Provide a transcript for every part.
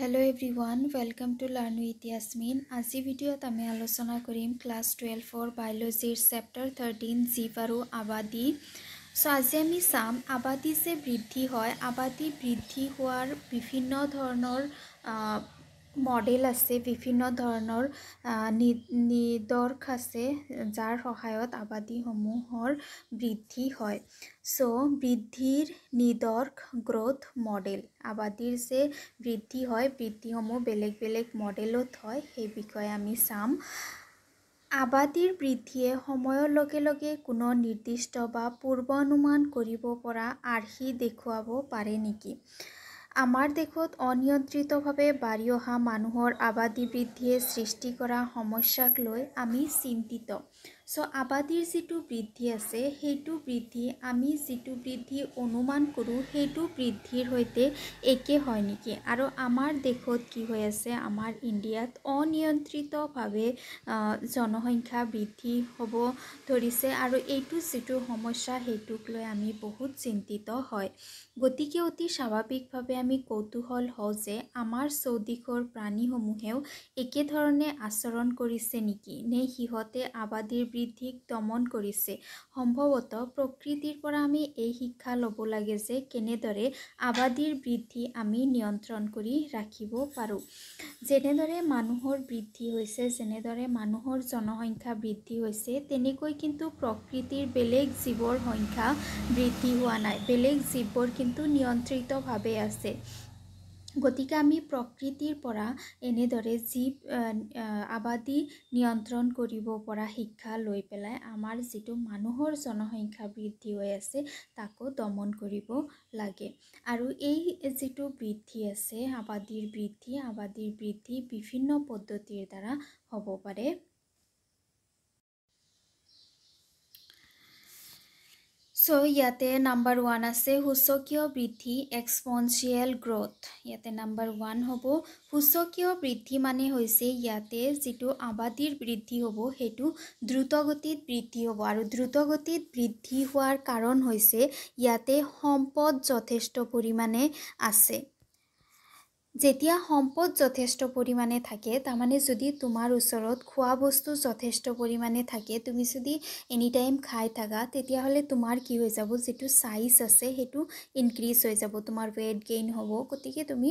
Hello' everyone welcome to learn with Yasmin আজি ভিডিঅ'ত আমি আলোচনা কৰিম ক্লাছ টুৱেলভৰ বায়'লজিৰ চেপ্টাৰ থাৰ্টিন জীৱ আৰু আবাদী চ' আজি আমি চাম আবাদী যে বৃদ্ধি হয় আবাদী বৃদ্ধি হোৱাৰ বিভিন্ন ধৰণৰ মডেল আছে বিভিন্ন ধৰণৰ নিদৰ্শ আছে যাৰ সহায়ত আবাদীসমূহৰ বৃদ্ধি হয় চ' বৃদ্ধিৰ নিদৰ্শ গ্ৰ'থ মডেল আবাদীৰ যে বৃদ্ধি হয় বৃদ্ধিসমূহ বেলেগ বেলেগ মডেলত হয় সেই বিষয়ে আমি চাম আবাদীৰ বৃদ্ধিয়ে সময়ৰ লগে লগে কোনো নিৰ্দিষ্ট বা পূৰ্বানুমান কৰিব পৰা আৰ্হি দেখুৱাব পাৰে নেকি আমাৰ দেশত অনিয়ন্ত্ৰিতভাৱে বাঢ়ি অহা মানুহৰ আবাদী বৃদ্ধিয়ে সৃষ্টি কৰা সমস্যাক লৈ আমি চিন্তিত চ' আবাদীৰ যিটো বৃদ্ধি আছে সেইটো বৃদ্ধি আমি যিটো বৃদ্ধি অনুমান কৰোঁ সেইটো বৃদ্ধিৰ সৈতে একে হয় নেকি আৰু আমাৰ দেশত কি হৈ আছে আমাৰ ইণ্ডিয়াত অনিয়ন্ত্ৰিতভাৱে জনসংখ্যা বৃদ্ধি হ'ব ধৰিছে আৰু এইটো যিটো সমস্যা সেইটোক লৈ আমি বহুত চিন্তিত হয় গতিকে অতি স্বাভাৱিকভাৱে আমি কৌতূহল হওঁ যে আমাৰ চৌদিশৰ প্ৰাণীসমূহেও একেধৰণে আচৰণ কৰিছে নেকি নে সিহঁতে আবাদী জাতিৰ বৃদ্ধিক দমন কৰিছে সম্ভৱতঃ প্ৰকৃতিৰ পৰা আমি এই শিক্ষা ল'ব লাগে যে কেনেদৰে আবাদীৰ বৃদ্ধি আমি নিয়ন্ত্ৰণ কৰি ৰাখিব পাৰোঁ যেনেদৰে মানুহৰ বৃদ্ধি হৈছে যেনেদৰে মানুহৰ জনসংখ্যা বৃদ্ধি হৈছে তেনেকৈ কিন্তু প্ৰকৃতিৰ বেলেগ জীৱৰ সংখ্যা বৃদ্ধি হোৱা নাই বেলেগ জীৱবোৰ কিন্তু নিয়ন্ত্ৰিতভাৱে আছে গতিকে আমি প্ৰকৃতিৰ পৰা এনেদৰে জীৱ আবাদী নিয়ন্ত্ৰণ কৰিব পৰা শিক্ষা লৈ পেলাই আমাৰ যিটো মানুহৰ জনসংখ্যা বৃদ্ধি হৈ আছে তাকো দমন কৰিব লাগে আৰু এই যিটো বৃদ্ধি আছে আবাদীৰ বৃদ্ধি আবাদীৰ বৃদ্ধি বিভিন্ন পদ্ধতিৰ দ্বাৰা হ'ব পাৰে সো ইয়াতে নাম্বার ওয়ান আছে সূচকীয় বৃদ্ধি এক্সপনশিয়াল গ্রোথ ইয়াতে নাম্বার ওয়ান হব সূচকীয় বৃদ্ধি মানে হৈছে ইয়াতে যেটো আবাদির বৃদ্ধি হব সেটো দ্রুতগতিত বৃদ্ধি হব আর দ্রুতগতিত বৃদ্ধি হওয়ার কারণ হৈছে ইয়াতে সম্পদ যথেষ্ট পরিমাণে আছে যেতিয়া সম্পদ যথেষ্ট পৰিমাণে থাকে তাৰমানে যদি তোমাৰ ওচৰত খোৱা বস্তু যথেষ্ট পৰিমাণে থাকে তুমি যদি এনিটাইম খাই থাকা তেতিয়াহ'লে তোমাৰ কি হৈ যাব যিটো চাইজ আছে সেইটো ইনক্ৰিজ হৈ যাব তোমাৰ ৱেইট গেইন হ'ব গতিকে তুমি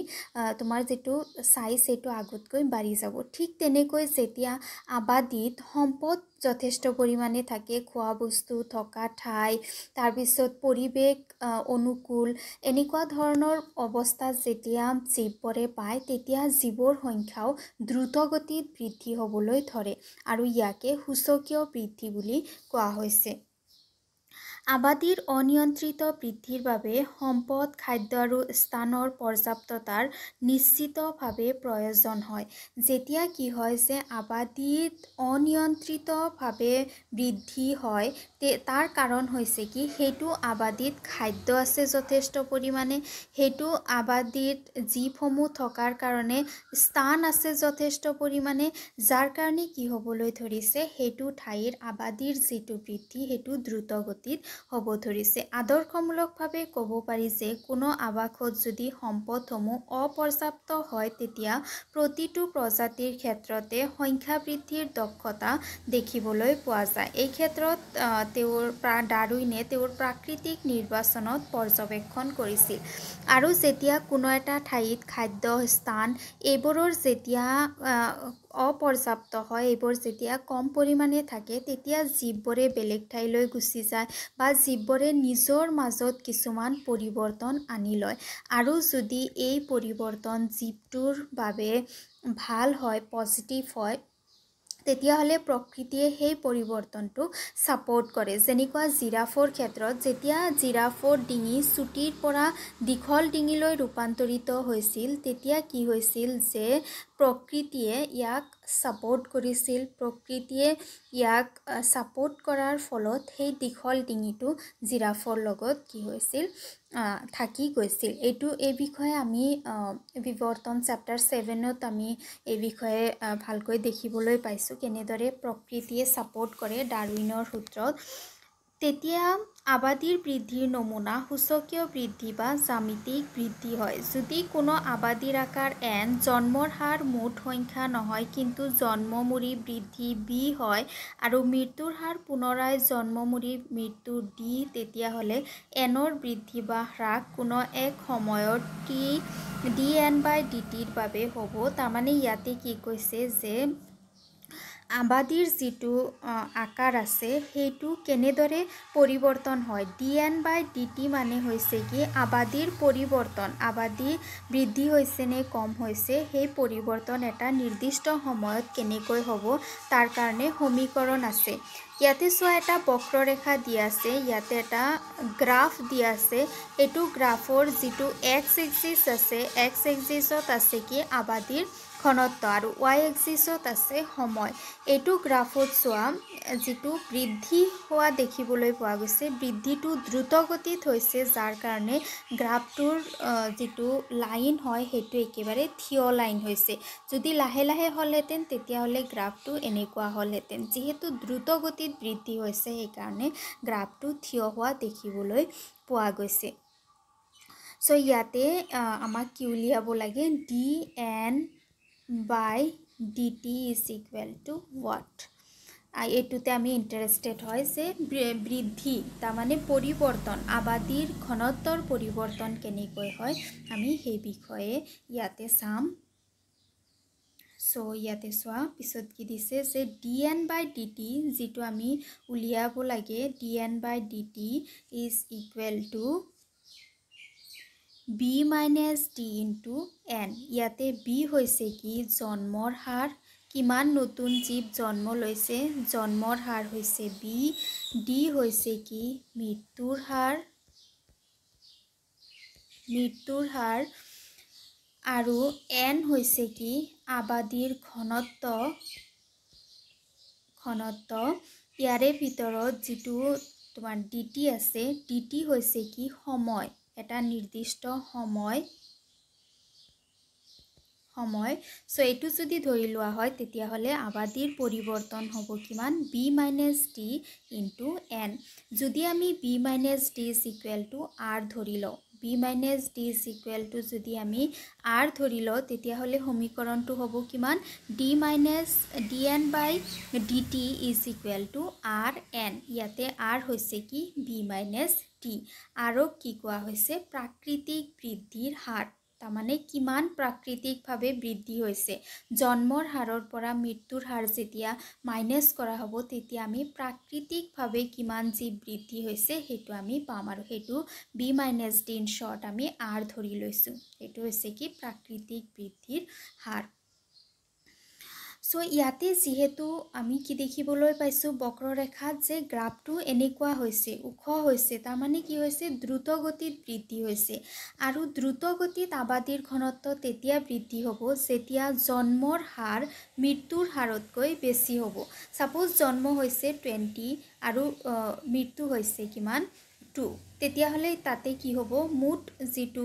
তোমাৰ যিটো চাইজ সেইটো আগতকৈ বাঢ়ি যাব ঠিক তেনেকৈ যেতিয়া আবাদিত সম্পদ যথেষ্ট পৰিমাণে থাকে খোৱা বস্তু থকা ঠাই তাৰপিছত পৰিৱেশ অনুকূল এনেকুৱা ধৰণৰ অৱস্থা যেতিয়া জীৱবোৰে পায় তেতিয়া জীৱৰ সংখ্যাও দ্ৰুতগতিত বৃদ্ধি হ'বলৈ ধৰে আৰু ইয়াকে সূচকীয় বৃদ্ধি বুলি কোৱা হৈছে আবাদীৰ অনিয়ন্ত্ৰিত বৃদ্ধিৰ বাবে সম্পদ খাদ্য আৰু স্থানৰ পৰ্যাপ্ততাৰ নিশ্চিতভাৱে প্ৰয়োজন হয় যেতিয়া কি হয় যে আবাদীত অনিয়ন্ত্ৰিতভাৱে বৃদ্ধি হয় তে তাৰ কাৰণ হৈছে কি সেইটো আবাদীত খাদ্য আছে যথেষ্ট পৰিমাণে সেইটো আবাদীত জীৱসমূহ থকাৰ কাৰণে স্থান আছে যথেষ্ট পৰিমাণে যাৰ কাৰণে কি হ'বলৈ ধৰিছে সেইটো ঠাইৰ আবাদীৰ যিটো বৃদ্ধি সেইটো দ্ৰুতগতিত হ'ব ধৰিছে আদৰ্শমূলকভাৱে ক'ব পাৰি যে কোনো আৱাসত যদি সম্পদসমূহ অপৰ্যাপ্ত হয় তেতিয়া প্ৰতিটো প্ৰজাতিৰ ক্ষেত্ৰতে সংখ্যা বৃদ্ধিৰ দক্ষতা দেখিবলৈ পোৱা যায় এই ক্ষেত্ৰত তেওঁৰ প্ৰা ডাৰুইনে তেওঁৰ প্ৰাকৃতিক নিৰ্বাচনত পৰ্যবেক্ষণ কৰিছিল আৰু যেতিয়া কোনো এটা ঠাইত খাদ্য স্থান এইবোৰৰ যেতিয়া অপৰ্যাপ্ত হয় এইবোৰ যেতিয়া কম পৰিমাণে থাকে তেতিয়া জীৱবোৰে বেলেগ ঠাইলৈ গুচি যায় বা জীৱবোৰে নিজৰ মাজত কিছুমান পৰিৱৰ্তন আনি লয় আৰু যদি এই পৰিৱৰ্তন জীৱটোৰ বাবে ভাল হয় পজিটিভ হয় তেতিয়াহ'লে প্ৰকৃতিয়ে সেই পৰিৱৰ্তনটোক ছাপৰ্ট কৰে যেনেকুৱা জিৰাফৰ ক্ষেত্ৰত যেতিয়া জিৰাফৰ ডিঙি চুটিৰ পৰা দীঘল ডিঙিলৈ ৰূপান্তৰিত হৈছিল তেতিয়া কি হৈছিল যে প্ৰকৃতিয়ে ইয়াক ছাপৰ্ট কৰিছিল প্ৰকৃতিয়ে ইয়াক ছাপৰ্ট কৰাৰ ফলত সেই দীঘল ডিঙিটো জিৰাফৰ লগত কি হৈছিল থাকি গৈছিল এইটো এই বিষয়ে আমি বিৱৰ্তন চেপ্টাৰ ছেভেনত আমি এই বিষয়ে ভালকৈ দেখিবলৈ পাইছোঁ কেনেদৰে প্ৰকৃতিয়ে ছাপৰ্ট কৰে ডাৰউইনৰ সূত্ৰত তেতিয়া আবাদীৰ বৃদ্ধিৰ নমুনা সূচকীয় বৃদ্ধি বা জামিতিক বৃদ্ধি হয় যদি কোনো আবাদীৰ আকাৰ এন জন্মৰ হাৰ মুঠ সংখ্যা নহয় কিন্তু জন্মমূৰি বৃদ্ধি বি হয় আৰু মৃত্যুৰ হাৰ পুনৰাই জন্মমূৰি মৃত্যু ডি তেতিয়াহ'লে এনৰ বৃদ্ধি বা হ্ৰাস কোনো এক সময়ত t d N by d টিৰ বাবে হ'ব তাৰমানে ইয়াতে কি কৈছে যে আবাদীৰ যিটো আকাৰ আছে সেইটো কেনেদৰে পৰিৱৰ্তন হয় d N by d t মানে হৈছে কি আবাদীৰ পৰিৱৰ্তন আবাদী বৃদ্ধি হৈছে নে কম হৈছে সেই পৰিৱৰ্তন এটা নিৰ্দিষ্ট সময়ত কেনেকৈ হ'ব তাৰ কাৰণে সমীকৰণ আছে ইয়াতে চোৱা এটা বক্ৰৰেখা দি আছে ইয়াতে এটা গ্ৰাফ দি আছে এইটো গ্ৰাফৰ যিটো এক্স এক্সিছ আছে এক্স এক্সিছত আছে কি আবাদীৰ ঘনত্ব আৰু ৱাই এক্সিছত আছে সময় এইটো গ্ৰাফত চোৱা যিটো বৃদ্ধি হোৱা দেখিবলৈ পোৱা গৈছে বৃদ্ধিটো দ্ৰুতগতিত হৈছে যাৰ কাৰণে গ্ৰাফটোৰ যিটো লাইন হয় সেইটো একেবাৰে থিয় লাইন হৈছে যদি লাহে লাহে হ'লহেঁতেন তেতিয়াহ'লে গ্ৰাফটো এনেকুৱা হ'লহেঁতেন যিহেতু দ্ৰুতগতিত বৃদ্ধি হৈছে সেইকাৰণে গ্ৰাফটো থিয় হোৱা দেখিবলৈ পোৱা গৈছে চ' ইয়াতে আমাক কি উলিয়াব লাগে d N by d t is equal to what এটুতে আমি ইন্টারেস্টেড হয় যে বৃদ্ধি তার মানে পৰিৱৰ্তন আবাদীৰ ঘনত্বৰ পৰিৱৰ্তন কেনেকৈ হয় আমি সেই বিষয়ে ইয়াতে চাম চ' ইয়াতে চোৱা পিছত কি দিছে যে d N by d t যিটো আমি উলিয়াব লাগে d N by d t is equal to b minus d into N ইয়াতে বি হৈছে কি জন্মৰ হাৰ কিমান নতুন জীৱ জন্ম লৈছে জন্মৰ হাৰ হৈছে বি ডি হৈছে কি মৃত্যুৰ হাৰ মৃত্যুৰ হাৰ আৰু এন হৈছে কি আবাদীৰ ঘনত্ব ঘনত্ব ইয়াৰে ভিতৰত যিটো তোমাৰ ডি টি আছে ডি টি হৈছে কি সময় এটা নিৰ্দিষ্ট সময় সময় চ' এইটো যদি ধৰি লোৱা হয় তেতিয়াহ'লে আবাদীৰ পৰিৱৰ্তন হ'ব কিমান b minus d into N যদি আমি b minus d is equal to r ধৰি লওঁ b minus d is equal to যদি আমি আৰ ধৰি লওঁ তেতিয়াহ'লে সমীকৰণটো হ'ব কিমান d minus d N by d t is equal to r N ইয়াতে আৰ হৈছে কি বি মাইনাছ কি আৰু কি কোৱা হৈছে প্ৰাকৃতিক বৃদ্ধিৰ হাৰ তাৰমানে কিমান প্ৰাকৃতিকভাৱে বৃদ্ধি হৈছে জন্মৰ হাৰৰ পৰা মৃত্যুৰ হাৰ যেতিয়া মাইনাছ কৰা হ'ব তেতিয়া আমি প্ৰাকৃতিকভাৱে কিমান যি বৃদ্ধি হৈছে সেইটো আমি পাম আৰু সেইটো বি মাইনাছ ডিন শ্বৰ্ট আমি আৰ ধৰি লৈছোঁ সেইটো হৈছে কি প্ৰাকৃতিক বৃদ্ধিৰ হাৰ চ' ইয়াতে যিহেতু আমি কি দেখিবলৈ পাইছোঁ বক্ৰৰেখাত যে গ্ৰাফটো এনেকুৱা হৈছে ওখ হৈছে তাৰমানে কি হৈছে দ্ৰুতগতিত বৃদ্ধি হৈছে আৰু দ্ৰুতগতিত আবাদীৰ ঘনত্ব তেতিয়া বৃদ্ধি হ'ব যেতিয়া জন্মৰ হাৰ মৃত্যুৰ হাৰতকৈ বেছি হ'ব ছাপ'জ জন্ম হৈছে টুৱেণ্টি আৰু মৃত্যু হৈছে কিমান টু তেতিয়া হলে তাতে কি হ'ব মুঠ যিটো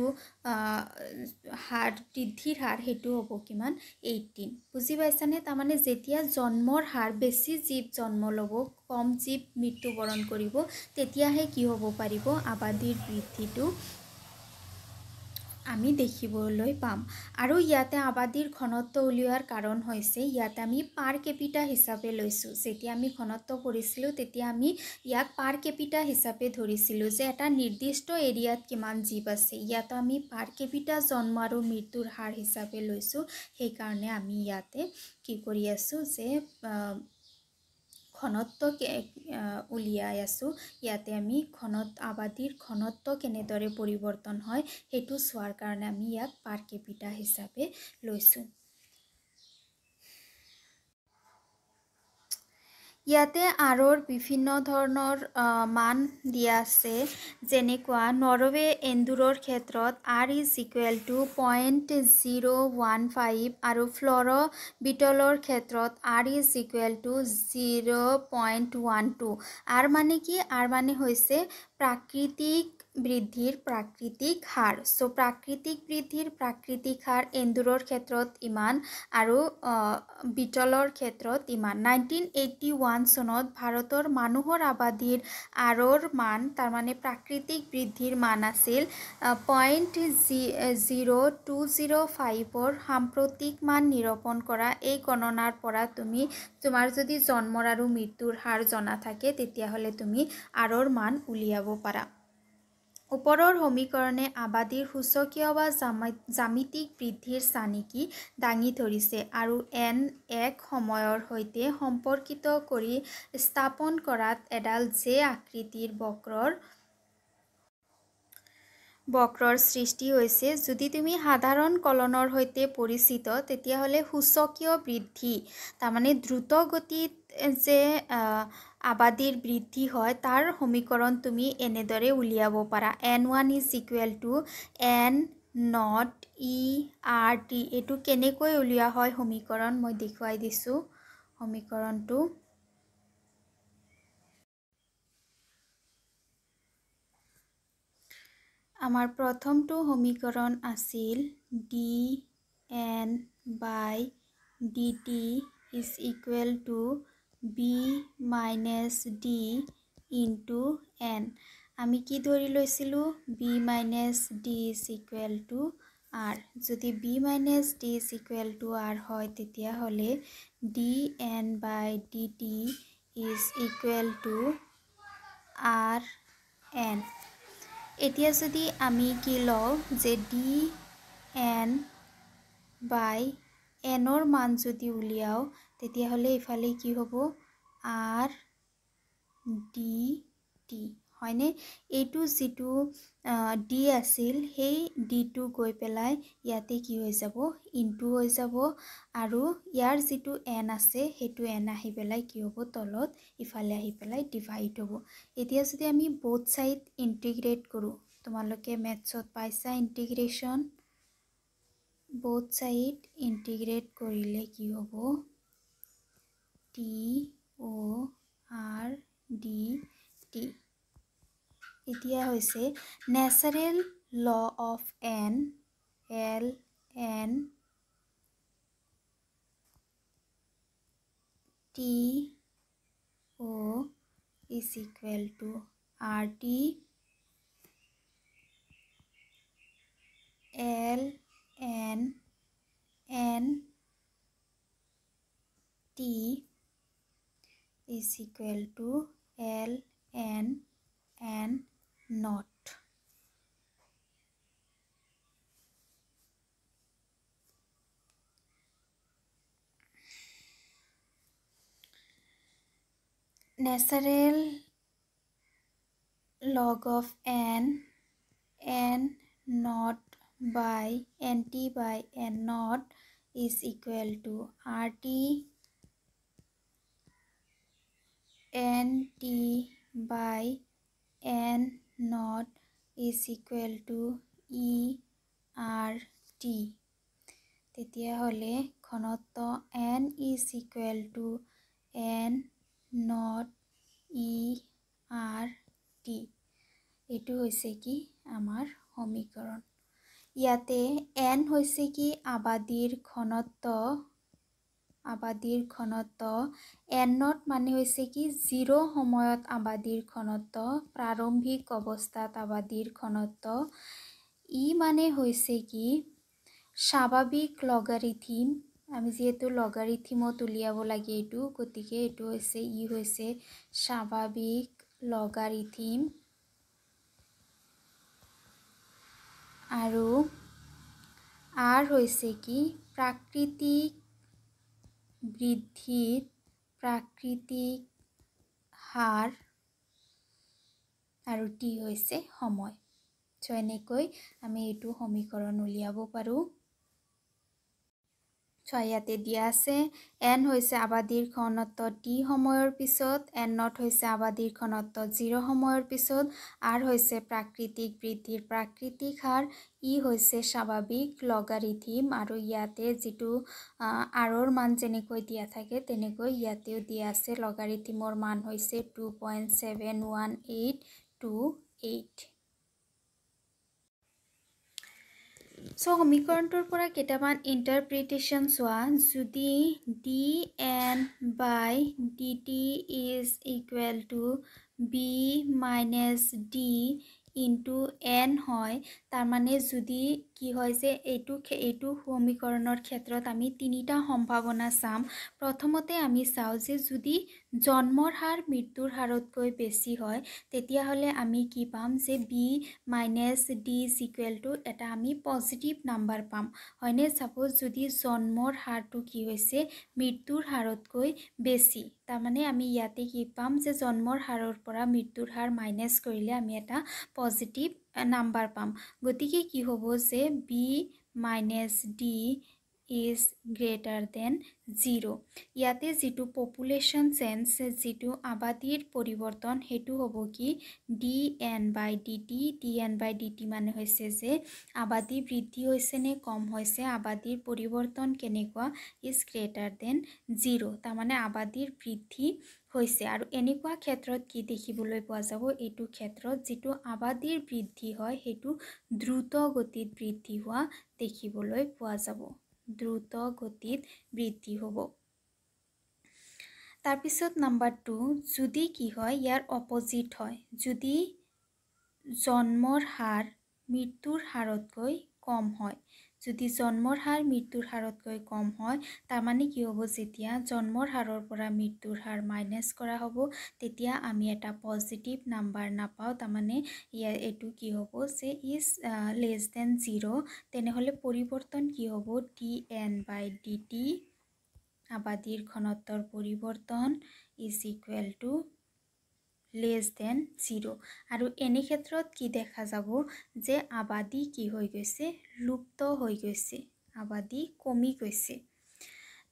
হাৰ বৃদ্ধিৰ হাৰ সেইটো হ'ব কিমান এইটিন বুজি পাইছানে তাৰমানে যেতিয়া জন্মৰ হাৰ বেছি জীৱ জন্ম ল'ব কম জীৱ মৃত্যুবৰণ কৰিব তেতিয়াহে কি হ'ব পাৰিব আবাদীৰ বৃদ্ধিটো আমি দেখিবলৈ পাম আৰু ইয়াতে আবাদীৰ ঘনত্ব উলিওৱাৰ কাৰণ হৈছে ইয়াতে আমি পাৰ কেপিটা হিচাপে লৈছোঁ যেতিয়া আমি ঘনত্ব কৰিছিলোঁ তেতিয়া আমি ইয়াক পাৰ কেপিটা হিচাপে ধৰিছিলোঁ যে এটা নিৰ্দিষ্ট এৰিয়াত কিমান জীৱ আছে ইয়াতো আমি পাৰ কেপিটা জন্ম আৰু মৃত্যুৰ হাৰ হিচাপে লৈছোঁ সেইকাৰণে আমি ইয়াতে কি কৰি আছোঁ যে ঘনত্ব উলিয়াই আছোঁ ইয়াতে আমি ঘনত আবাদীৰ ঘনত্ব কেনেদৰে পৰিৱৰ্তন হয় সেইটো চোৱাৰ কাৰণে আমি ইয়াক পাৰ্কেপিটা হিচাপে লৈছোঁ ইয়াতে আৰু বিভিন্ন ধৰণৰ মান দিয়া আছে যেনেকুৱা নৰৱে এন্দুৰৰ ক্ষেত্ৰত r is equal to point zero' one five আৰু ফ্ল'ৰ বিটলৰ ক্ষেত্ৰত r is equal to zero' point one two r মানে কি আৰ মানে হৈছে প্ৰাকৃতিক বৃদ্ধিৰ প্ৰাকৃতিক হাৰ চ' প্ৰাকৃতিক বৃদ্ধিৰ প্ৰাকৃতিক হাৰ এন্দুৰৰ ক্ষেত্ৰত ইমান আৰু বিতলৰ ক্ষেত্ৰত ইমান নাইনটিন এইটি ওৱান চনত ভাৰতৰ মানুহৰ আবাদীৰ আৰৰ মান তাৰমানে প্ৰাকৃতিক বৃদ্ধিৰ মান আছিল পইণ্ট জি জিৰ' টু জিৰ' ফাইভৰ সাম্প্ৰতিক মান নিৰূপণ কৰা এই গণনাৰ পৰা তুমি তোমাৰ যদি জন্মৰ আৰু মৃত্যুৰ হাৰ জনা থাকে তেতিয়াহ'লে তুমি আৰৰ মান উলিয়াব পাৰা ওপৰৰ সমীকৰণে আবাদীৰ সূচকীয় বা জামিতিক বৃদ্ধিৰ চানিকি দাঙি ধৰিছে আৰু এন এক সময়ৰ সৈতে সম্পৰ্কিত কৰি স্থাপন কৰাত এডাল জে আকৃতিৰ বক্ৰৰ বক্ৰৰ সৃষ্টি হৈছে যদি তুমি সাধাৰণ কলনৰ সৈতে পৰিচিত তেতিয়াহ'লে সূচকীয় বৃদ্ধি তাৰমানে দ্ৰুত গতিত যে আবাদীৰ বৃদ্ধি হয় তাৰ সমীকৰণ তুমি এনেদৰে উলিয়াব পাৰা N one is equal to N naught e r t এইটো কেনেকৈ উলিওৱা হয় সমীকৰণ মই দেখুৱাই দিছোঁ সমীকৰণটো আমাৰ প্ৰথমটো সমীকৰণ আছিল d N by d t is equal to b minus d into N আমি কি ধৰি লৈছিলোঁ b minus d is equal to r যদি b minus d is equal to r হয় তেতিয়াহ'লে d N by d t is equal to r N এতিয়া যদি আমি কি লওঁ যে ডি এন বাই এনৰ মান যদি উলিয়াওঁ তেতিয়া হলে ইফালে কি হ'ব আর ডি টি হয়নে এইটো যিটো ডি আছিল সেই ডিটো গৈ পেলাই ইয়াতে কি হৈ যাব ইনটো হৈ যাব আৰু ইয়াৰ যিটো এন আছে সেইটো এন আহি পেলাই কি হ'ব তলত ইফালে আহি পেলাই ডিভাইড হ'ব এতিয়া যদি আমি বোথ ছাইড ইণ্টিগ্ৰেট কৰোঁ তোমালোকে মেথছত পাইছা ইণ্টিগ্ৰেশ্যন বোথ ছাইড ইণ্টিগ্ৰেট কৰিলে কি হ'ব p o' r d t এতিয়া হৈছে natural log of N l n N O is equal to RT L N N T is equal to L N N naught. Natural log of n n naught by nt by n naught is equal to rt t by N naught is equal to e r t তেতিয়াহ'লে ঘনত্ব N is equal to N naught e r t এইটো হৈছে কি আমাৰ সমীকৰণ ইয়াতে N হৈছে কি আবাদীৰ ঘনত্ব আবাদীৰ ঘনত্ব এন নট মানে হৈছে কি জিৰ' সময়ত আবাদীৰ ঘনত্ব প্ৰাৰম্ভিক অৱস্থাত আবাদীৰ ঘনত্ব ই মানে হৈছে কি স্বাভাৱিক লগাৰিথিম আমি যিহেতু লগাৰিথিমত উলিয়াব লাগে এইটো গতিকে এইটো হৈছে ই হৈছে স্বাভাৱিক লগাৰিথিম আৰু আৰ হৈছে কি প্ৰাকৃতিক বৃদ্ধির প্রাকৃতিক হাৰ আৰু টি হৈছে সময় ছ এনেকৈ আমি এইটো সমীকৰণ উলিয়াব পাৰোঁ চোৱা ইয়াতে দিয়া আছে এন হৈছে আবাদীৰ ঘনত্ব টি সময়ৰ পিছত এনট হৈছে আবাদীৰ ঘনত্ব জিৰ' সময়ৰ পিছত আৰ হৈছে প্ৰাকৃতিক বৃদ্ধিৰ প্ৰাকৃতিক হাৰ ই হৈছে স্বাভাৱিক লগাৰিথিম আৰু ইয়াতে যিটো আৰৰ মান যেনেকৈ দিয়া থাকে তেনেকৈ ইয়াতেও দিয়া আছে লগাৰিথিমৰ মান হৈছে two point seven one eight two eight চ' সমীকৰণটোৰ পৰা কেইটামান ইণ্টাৰপ্ৰিটেশ্যন চোৱা যদি d N by d t is equal to b minus d into N হয় তাৰমানে যদি কি হয় যে এইটো এইটো সমীকৰণৰ ক্ষেত্ৰত আমি তিনিটা সম্ভাৱনা চাম প্ৰথমতে আমি চাওঁ যে যদি জন্মৰ হাৰ মৃত্যুৰ হাৰতকৈ বেছি হয় তেতিয়াহ'লে আমি কি পাম যে b minus d is equal to এটা আমি পজিটিভ নাম্বাৰ পাম হয়নে চাপ'জ যদি জন্মৰ হাৰটো কি হৈছে মৃত্যুৰ হাৰতকৈ বেছি তাৰমানে আমি ইয়াতে কি পাম যে জন্মৰ হাৰৰ পৰা মৃত্যুৰ হাৰ মাইনাছ কৰিলে আমি এটা পজিটিভ নাম্বাৰ পাম গতিকে কি হ'ব যে b minus d is greater than zero' ইয়াতে যিটো পপুলেশ্যন চেঞ্চ যিটো আবাদীৰ পৰিৱৰ্তন সেইটো হ'ব কি d N by d t d N by d t মানে হৈছে যে আবাদী বৃদ্ধি হৈছেনে কম হৈছে আবাদীৰ পৰিৱৰ্তন কেনেকুৱা ইজ গ্ৰেটাৰ দেন জিৰ' তাৰমানে আবাদীৰ বৃদ্ধি হৈছে আৰু এনেকুৱা ক্ষেত্ৰত কি দেখিবলৈ পোৱা যাব এইটো ক্ষেত্ৰত যিটো আবাদীৰ বৃদ্ধি হয় সেইটো দ্ৰুত গতিত বৃদ্ধি হোৱা দেখিবলৈ পোৱা যাব দ্ৰুত গতিত বৃদ্ধি হ'ব তাৰপিছত নাম্বাৰ টু যদি কি হয় ইয়াৰ অপজিট হয় যদি জন্মৰ হাৰ মৃত্যুৰ হাৰতকৈ কম হয় যদি জন্মৰ হাৰ মৃত্যুৰ হাৰতকৈ কম হয় তাৰমানে কি হ'ব যেতিয়া জন্মৰ হাৰৰ পৰা মৃত্যুৰ হাৰ মাইনাছ কৰা হ'ব তেতিয়া আমি এটা পজিটিভ নাম্বাৰ নাপাওঁ তাৰমানে ইয়াৰ এইটো কি হ'ব যে ইজ লেছ দেন জিৰ' তেনেহ'লে পৰিৱৰ্তন কি হ'ব d N by d t আবাদীৰ ঘনত্বৰ পৰিৱৰ্তন is equal to less than zero' আৰু এনে ক্ষেত্ৰত কি দেখা যাব যে আবাদী কি হৈ গৈছে লুপ্ত হৈ গৈছে আবাদী কমি গৈছে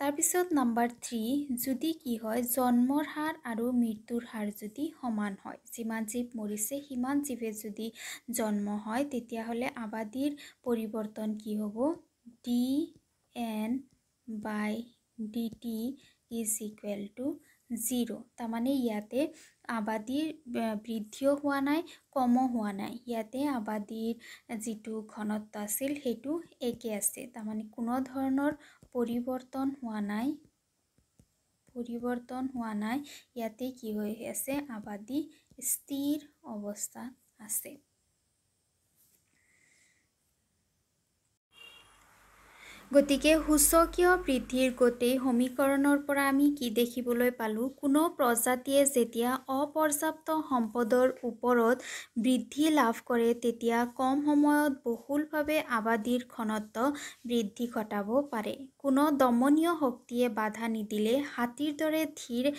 তাৰপিছত নাম্বাৰ থ্ৰী যদি কি হয় জন্মৰ হাৰ আৰু মৃত্যুৰ হাৰ যদি সমান হয় যিমান জীৱ মৰিছে সিমান জীৱে যদি জন্ম হয় তেতিয়াহ'লে আবাদীৰ পৰিৱৰ্তন কি হ'ব d N by d t is equal to zero' তাৰমানে ইয়াতে আবাদীৰ বৃদ্ধিও হোৱা নাই কমো হোৱা নাই ইয়াতে আবাদীৰ যিটো ঘনত্ব আছিল সেইটো একে আছে তাৰমানে কোনো ধৰণৰ পৰিৱৰ্তন হোৱা নাই পৰিৱৰ্তন হোৱা নাই ইয়াতে কি হৈ আছে আবাদী স্থিৰ অৱস্থাত আছে গতিকে সূচকীয় বৃদ্ধিৰ গোটেই সমীকৰণৰ পৰা আমি কি দেখিবলৈ পালোঁ কোনো প্ৰজাতিয়ে যেতিয়া অপৰ্যাপ্ত সম্পদৰ ওপৰত বৃদ্ধি লাভ কৰে তেতিয়া কম সময়ত বহুলভাৱে আবাদীৰ ঘনত্ব বৃদ্ধি ঘটাব পাৰে কোনো দমনীয় শক্তিয়ে বাধা নিদিলে হাতীৰ দৰে ধীৰ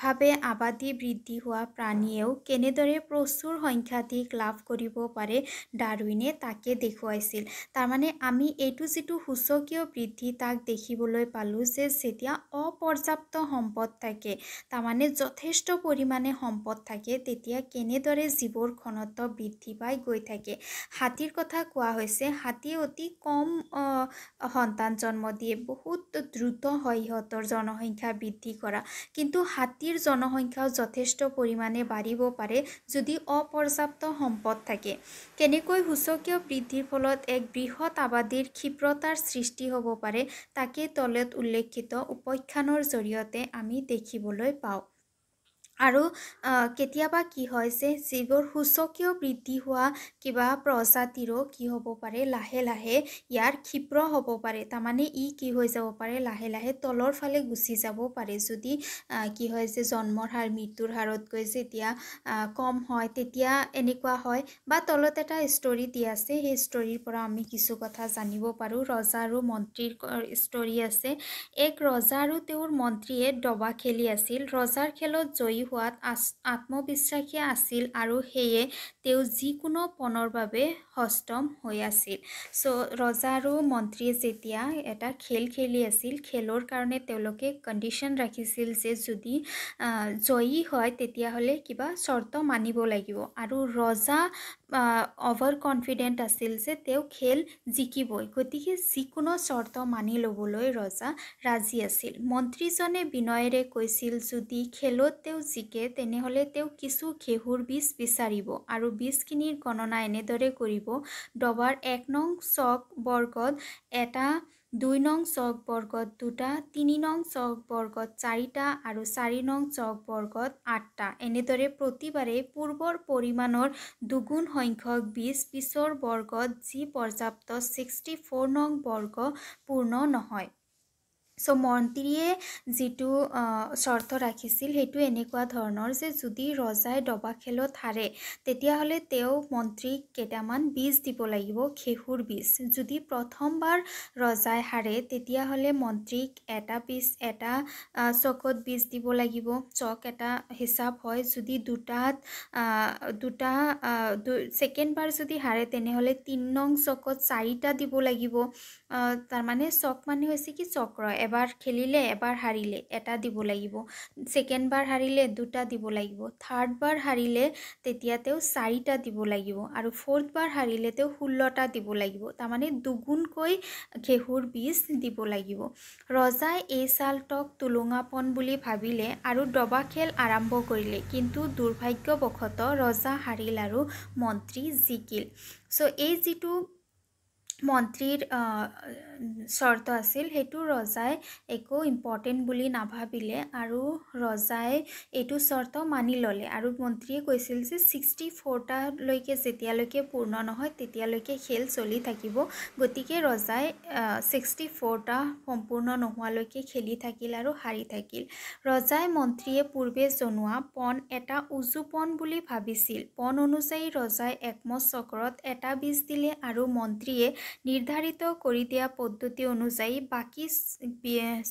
ভাৱে আবাদী বৃদ্ধি হোৱা প্ৰাণীয়েও কেনেদৰে প্ৰচুৰ সংখ্যাধিক লাভ কৰিব পাৰে ডাৰুইনে তাকে দেখুৱাইছিল তাৰমানে আমি এইটো যিটো সূচকীয় বৃদ্ধি তাক দেখিবলৈ পালোঁ যে যেতিয়া অপৰ্যাপ্ত সম্পদ থাকে তাৰমানে যথেষ্ট পৰিমাণে সম্পদ থাকে তেতিয়া কেনেদৰে জীৱৰ ঘনত্ব বৃদ্ধি পাই গৈ থাকে হাতীৰ কথা কোৱা হৈছে হাতীয়ে অতি কম সন্তান জন্ম দিয়ে বহুত দ্ৰুত হয় সিহঁতৰ জনসংখ্যা বৃদ্ধি কৰা কিন্তু হাতী জাতিৰ জনসংখ্যাও যথেষ্ট পৰিমাণে বাঢ়িব পাৰে যদি অপৰ্যাপ্ত সম্পদ থাকে কেনেকৈ সূচকীয় বৃদ্ধিৰ ফলত এক বৃহৎ আবাদীৰ ক্ষীপ্ৰতাৰ সৃষ্টি হ'ব পাৰে তাকে তলত উল্লেখিত উপাখ্যানৰ জৰিয়তে আমি দেখিবলৈ পাওঁ আৰু কেতিয়াবা কি হয় যে যিবোৰ সূচকীয় বৃদ্ধি হোৱা কিবা প্ৰজাতিৰো কি হ'ব পাৰে লাহে লাহে ইয়াৰ ক্ষীপ্ৰ হ'ব পাৰে তাৰমানে ই কি হৈ যাব পাৰে লাহে লাহে তলৰ ফালে গুচি যাব পাৰে যদি কি হয় যে জন্মৰ হাৰ মৃত্যুৰ হাৰতকৈ যেতিয়া কম হয় তেতিয়া এনেকুৱা হয় বা তলত এটা ষ্টৰী দি আছে সেই ষ্টৰীৰ পৰা আমি কিছু কথা জানিব পাৰোঁ ৰজা আৰু মন্ত্ৰীৰ ষ্টৰী আছে এক ৰজা আৰু তেওঁৰ মন্ত্ৰীয়ে দবা খেলি আছিল ৰজাৰ খেলত জয়ী বিজয়ী হোৱাত আত্মবিশ্বাসী আছিল আৰু সেয়ে তেওঁ যিকোনো পণৰ বাবে সষ্টম হৈ আছিল চ' ৰজা আৰু মন্ত্ৰীয়ে যেতিয়া এটা খেল খেলি আছিল খেলৰ কাৰণে তেওঁলোকে কণ্ডিশ্যন ৰাখিছিল যে যদি জয়ী হয় তেতিয়াহ'লে কিবা চৰ্ত মানিব লাগিব আৰু ৰজা অভাৰ কনফিডেণ্ট আছিল যে তেওঁ খেল জিকিবই গতিকে যিকোনো চৰ্ত মানি ল'বলৈ ৰজা ৰাজি আছিল মন্ত্ৰীজনে বিনয়েৰে কৈছিল যদি খেলত তেওঁ জিকে তেনেহ'লে তেওঁ কিছু ঘেহুৰ বীজ বিচাৰিব আৰু বীজখিনিৰ গণনা এনেদৰে কৰিব লাগিব ডবাৰ এক নং চক বৰ্গত এটা দুই নং চক বৰ্গত দুটা তিনি নং চক বৰ্গত চাৰিটা আৰু চাৰি নং চক বৰ্গত আঠটা এনেদৰে প্ৰতিবাৰে পূৰ্বৰ পৰিমাণৰ দুগুণ সংখ্যক বিছ পিছৰ বৰ্গত যি পৰ্যাপ্ত ছিক্সটি ফ'ৰ নং বৰ্গ পূৰ্ণ নহয় চ' মন্ত্ৰীয়ে যিটো চৰ্ত ৰাখিছিল সেইটো এনেকুৱা ধৰণৰ যে যদি ৰজাই দবা খেলত হাৰে তেতিয়াহ'লে তেওঁ মন্ত্ৰীক কেইটামান বীজ দিব লাগিব ঘেঁহুৰ বীজ যদি প্ৰথমবাৰ ৰজাই হাৰে তেতিয়াহ'লে মন্ত্ৰীক এটা বীজ এটা চকত বীজ দিব লাগিব চক এটা হিচাপ হয় যদি দুটাত দুটা ছেকেণ্ডবাৰ যদি হাৰে তেনেহ'লে তিন নং চকত চাৰিটা দিব লাগিব তাৰমানে চক মানে হৈছে কি চক্ৰ এবাৰ খেলিলে এবাৰ হাৰিলে এটা দিব লাগিব ছেকেণ্ড বাৰ হাৰিলে দুটা দিব লাগিব থাৰ্ড বাৰ হাৰিলে তেতিয়া তেওঁ চাৰিটা দিব লাগিব আৰু ফৰ্থ বাৰ হাৰিলে তেওঁ ষোল্লটা দিব লাগিব তাৰমানে দুগুণকৈ ঘেঁহুৰ বীজ দিব লাগিব ৰজাই এই চালটক টুলুঙাপন বুলি ভাবিলে আৰু দবা খেল আৰম্ভ কৰিলে কিন্তু দুৰ্ভাগ্যবশতঃ ৰজা হাৰিল আৰু মন্ত্ৰী জিকিল চ' এই যিটো মন্ত্ৰীৰ চৰ্ত আছিল সেইটো ৰজাই একো ইম্পৰ্টেণ্ট বুলি নাভাবিলে আৰু ৰজাই এইটো চৰ্ত মানি ল'লে আৰু মন্ত্ৰীয়ে কৈছিল যে ছিক্সটি ফ'ৰটালৈকে যেতিয়ালৈকে পূৰ্ণ নহয় তেতিয়ালৈকে খেল চলি থাকিব গতিকে ৰজাই ছিক্সটি ফ'ৰটা সম্পূৰ্ণ নোহোৱালৈকে খেলি থাকিল আৰু হাৰি থাকিল ৰজাই মন্ত্ৰীয়ে পূৰ্বে জনোৱা পণ এটা উজু পণ বুলি ভাবিছিল পণ অনুযায়ী ৰজাই একমত চক্ৰত এটা বীজ দিলে আৰু মন্ত্ৰীয়ে নিৰ্ধাৰিত কৰি দিয়া পদ্ধতি অনুযায়ী বাকী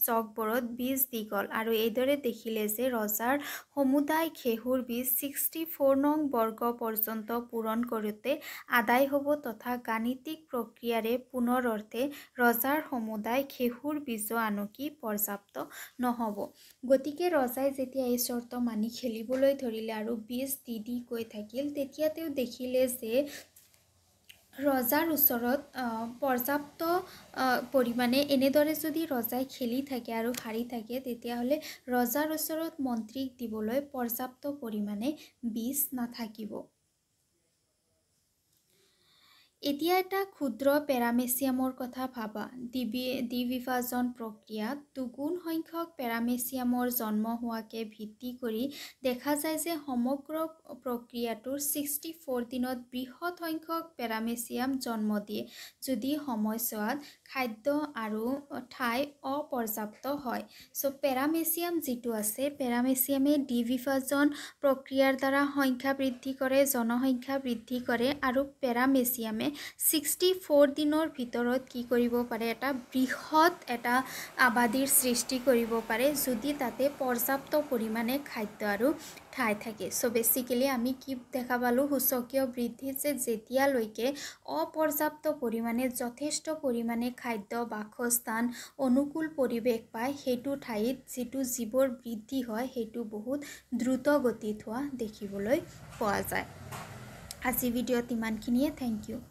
চকবোৰত বীজ দি গ'ল আৰু এইদৰে দেখিলে যে ৰজাৰ সমুদায় ঘেঁহুৰ বীজ ছিক্সটি ফ'ৰ নং বৰ্গ পৰ্যন্ত পূৰণ কৰোঁতে আদায় হ'ব তথা গাণিতিক প্ৰক্ৰিয়াৰে পুনৰ অৰ্থে ৰজাৰ সমুদায় ঘেঁহুৰ বীজো আনকি পৰ্যাপ্ত নহ'ব গতিকে ৰজাই যেতিয়া এই চৰ্ত মানি খেলিবলৈ ধৰিলে আৰু বীজ দি দি গৈ থাকিল তেতিয়া তেওঁ দেখিলে যে ৰজাৰ ওচৰত পৰ্যাপ্ত পৰিমাণে এনেদৰে যদি ৰজাই খেলি থাকে আৰু হাৰি থাকে তেতিয়াহ'লে ৰজাৰ ওচৰত মন্ত্ৰীক দিবলৈ পৰ্যাপ্ত পৰিমাণে বীজ নাথাকিব এতিয়া এটা ক্ষুদ্ৰ পেৰামেচিয়ামৰ কথা ভাবা ডি দ্বি বিভাজন প্ৰক্ৰিয়াত দুগুণ সংখ্যক পেৰামেচিয়ামৰ জন্ম হোৱাকে ভিত্তি কৰি দেখা যায় যে সমগ্ৰ প্ৰক্ৰিয়াটোৰ ছিক্সটি ফ'ৰ দিনত বৃহৎ সংখ্যক পেৰামেচিয়াম জন্ম দিয়ে যদি সময়ছোৱাত খাদ্য আৰু ঠাই অপৰ্যাপ্ত হয় চ' পেৰামেচিয়াম যিটো আছে পেৰামেচিয়ামে ডি বিভাজন প্ৰক্ৰিয়াৰ দ্বাৰা সংখ্যা বৃদ্ধি কৰে জনসংখ্যা বৃদ্ধি কৰে আৰু পেৰামেচিয়ামে ছিক্সটি ফ'ৰ দিনৰ ভিতৰত কি কৰিব পাৰে এটা বৃহৎ এটা আবাদীৰ সৃষ্টি কৰিব পাৰে যদি তাতে পৰ্যাপ্ত পৰিমাণে খাদ্য আৰু ঠাই থাকে চ' বেচিকেলি আমি কি দেখা পালোঁ সূচকীয় বৃদ্ধি যে যেতিয়ালৈকে অপৰ্যাপ্ত পৰিমাণে যথেষ্ট পৰিমাণে খাদ্য বাসস্থান অনুকূল পৰিৱেশ পায় সেইটো ঠাইত যিটো জীৱৰ বৃদ্ধি হয় সেইটো বহুত দ্ৰুত গতিত হোৱা দেখিবলৈ পোৱা যায় আজি ভিডিঅ'ত ইমানখিনিয়ে থেংক ইউ